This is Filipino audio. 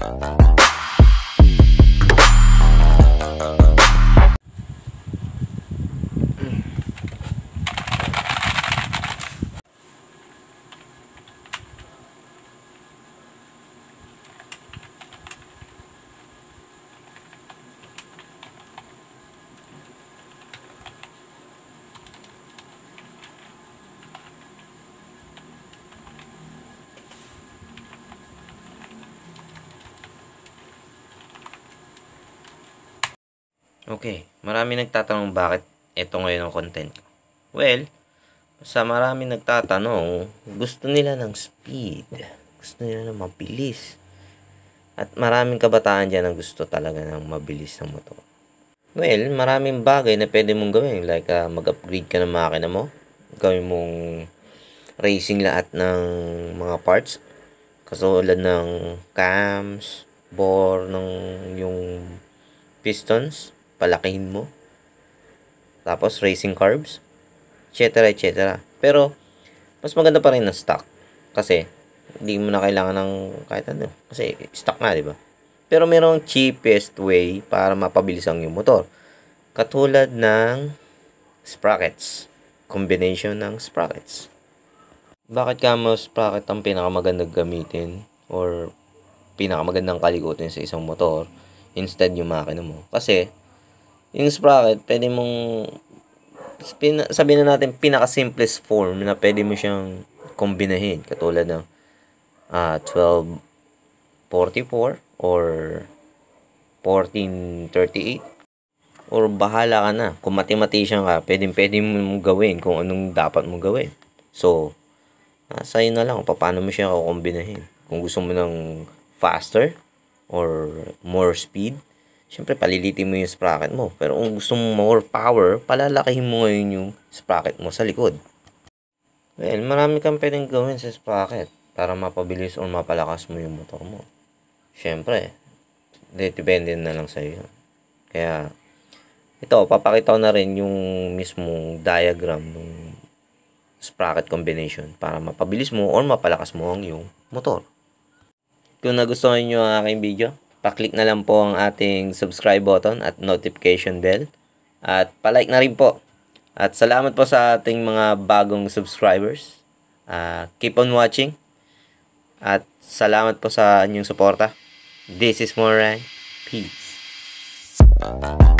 Uh... Okay, marami nagtatanong bakit ito ngayon ang content ko. Well, sa marami nagtatanong, gusto nila ng speed. Gusto nila ng mabilis. At maraming kabataan dyan ang gusto talaga ng mabilis na motor. Well, maraming bagay na pwede mong gawin. Like, uh, mag-upgrade ka ng makina mo. Gawin mong racing lahat ng mga parts. Kasulad ng cams, bore ng yung pistons, palakihin mo. Tapos, raising carbs, etc. etc. Pero, mas maganda pa rin ang stock. Kasi, hindi mo na kailangan ng kahit ano. Kasi, stock na, di ba? Pero, merong cheapest way para mapabilis ang iyong motor. Katulad ng sprockets. Combination ng sprockets. Bakit ka mo sprocket ang pinakamagandang gamitin or pinakamagandang kalikutin sa isang motor instead yung makina mo? Kasi, yung sprocket, pwede mong pin, sabihin na natin pinaka-simplest form na pwede mo siyang kombinahin. Katulad ng uh, ah, 1244 or 1438 or bahala ka na. Kung mathematician ka, pwede, pwede mo gawin kung anong dapat mo gawin. So, uh, sa'yo na lang kung paano mo siya kukombinahin. Kung gusto mo ng faster or more speed syempre palilitin mo yung sprocket mo. Pero kung gusto mo more power, palalakihin mo ngayon yung sprocket mo sa likod. Well, marami kang pwedeng gawin sa sprocket para mapabilis o mapalakas mo yung motor mo. Syempre, depende na lang sa iyo. Kaya, ito, papakita ko na rin yung mismong diagram ng sprocket combination para mapabilis mo or mapalakas mo ang iyong motor. Kung nagustuhan nyo ang aking video, Paklik na lang po ang ating subscribe button at notification bell. At palike na rin po. At salamat po sa ating mga bagong subscribers. Uh, keep on watching. At salamat po sa inyong suporta. This is Moran. Peace.